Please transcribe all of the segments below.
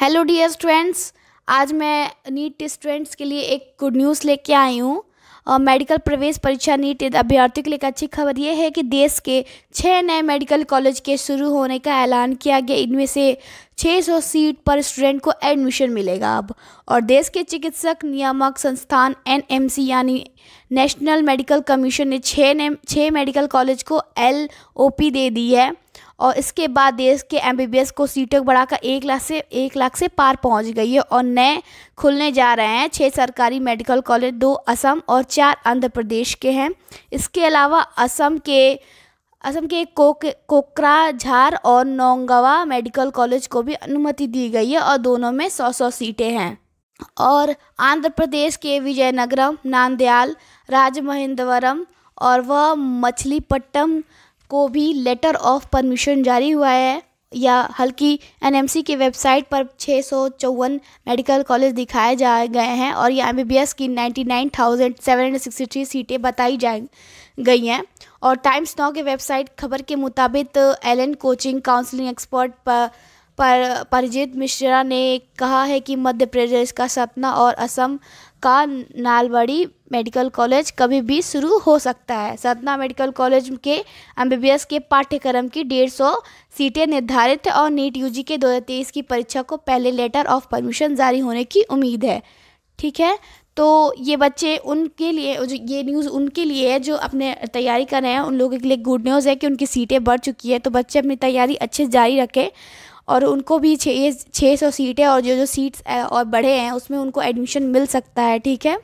hello dear students आज मैं NEET students के लिए एक गुड न्यूज़ लेके आई हूँ मेडिकल प्रवेश परीक्षा नीट अभ्यर्थियों के लिए एक अच्छी खबर यह है कि देश के छः नए मेडिकल कॉलेज के शुरू होने का ऐलान किया गया इनमें से 600 सीट पर स्टूडेंट को एडमिशन मिलेगा अब और देश के चिकित्सक नियामक संस्थान एनएमसी यानी नेशनल मेडिकल कमीशन ने छः ने छः मेडिकल कॉलेज को एल दे दी है और इसके बाद देश के एम को सीटों बढ़ाकर एक लाख से एक लाख से पार पहुंच गई है और नए खुलने जा रहे हैं छः सरकारी मेडिकल कॉलेज दो असम और चार आंध्र प्रदेश के हैं इसके अलावा असम के असम के कोक कोकराझार और नोंगवा मेडिकल कॉलेज को भी अनुमति दी गई है और दोनों में सौ सौ सीटें हैं और आंध्र प्रदेश के विजयनगरम नांदयाल राजमहेंद्रवरम और वह मछलीपट्टम को भी लेटर ऑफ परमिशन जारी हुआ है या हल्की एनएमसी की वेबसाइट पर छः सौ चौवन मेडिकल कॉलेज दिखाए जा गए हैं और ये एमबीबीएस की 99,763 सीटें बताई जा गई हैं और टाइम्स नाउ के वेबसाइट खबर के मुताबिक एल कोचिंग काउंसलिंग एक्सपर्ट पर पर परिजीत मिश्रा ने कहा है कि मध्य प्रदेश का सतना और असम का नालबड़ी मेडिकल कॉलेज कभी भी शुरू हो सकता है सतना मेडिकल कॉलेज के एम के पाठ्यक्रम की डेढ़ सौ सीटें निर्धारित है और नीट यूजी के 2023 की परीक्षा को पहले लेटर ऑफ परमिशन जारी होने की उम्मीद है ठीक है तो ये बच्चे उनके लिए ये न्यूज़ उनके लिए है जो अपने तैयारी कर रहे हैं उन लोगों के लिए गुड न्यूज़ है कि उनकी सीटें बढ़ चुकी है तो बच्चे अपनी तैयारी अच्छे जारी रखें और उनको भी छः छः सौ सीटें और जो जो सीट्स और बढ़े हैं उसमें उनको एडमिशन मिल सकता है ठीक है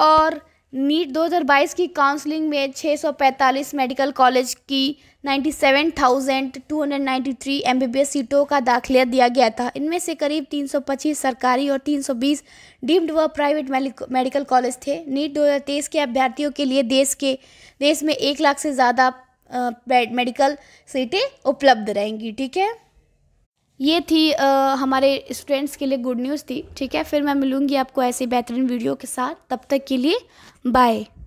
और नीट 2022 की काउंसलिंग में 645 मेडिकल कॉलेज की 97,293 एमबीबीएस सीटों का दाखिला दिया गया था इनमें से करीब 325 सरकारी और 320 डीम्ड व प्राइवेट मेडिकल कॉलेज थे नीट 2023 के अभ्यर्थियों के लिए देश के देश में एक लाख से ज़्यादा मेडिकल सीटें उपलब्ध रहेंगी ठीक है ये थी आ, हमारे स्टूडेंट्स के लिए गुड न्यूज़ थी ठीक है फिर मैं मिलूँगी आपको ऐसे बेहतरीन वीडियो के साथ तब तक के लिए बाय